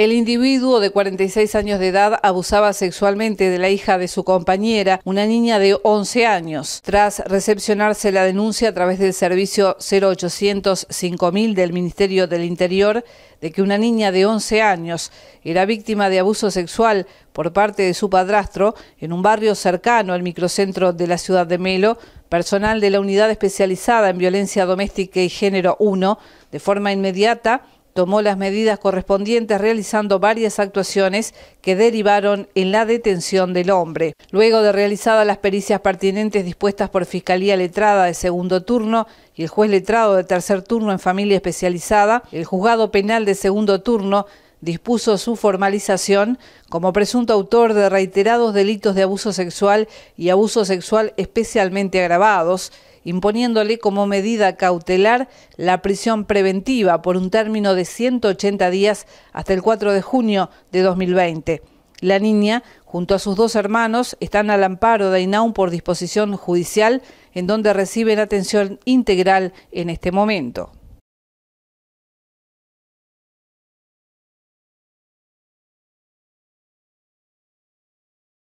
El individuo de 46 años de edad abusaba sexualmente de la hija de su compañera, una niña de 11 años. Tras recepcionarse la denuncia a través del servicio 0805.000 del Ministerio del Interior de que una niña de 11 años era víctima de abuso sexual por parte de su padrastro en un barrio cercano al microcentro de la ciudad de Melo, personal de la Unidad Especializada en Violencia Doméstica y Género 1, de forma inmediata tomó las medidas correspondientes realizando varias actuaciones que derivaron en la detención del hombre. Luego de realizadas las pericias pertinentes dispuestas por Fiscalía Letrada de segundo turno y el juez letrado de tercer turno en familia especializada, el juzgado penal de segundo turno dispuso su formalización como presunto autor de reiterados delitos de abuso sexual y abuso sexual especialmente agravados, imponiéndole como medida cautelar la prisión preventiva por un término de 180 días hasta el 4 de junio de 2020. La niña, junto a sus dos hermanos, están al amparo de Inaun por disposición judicial, en donde reciben atención integral en este momento.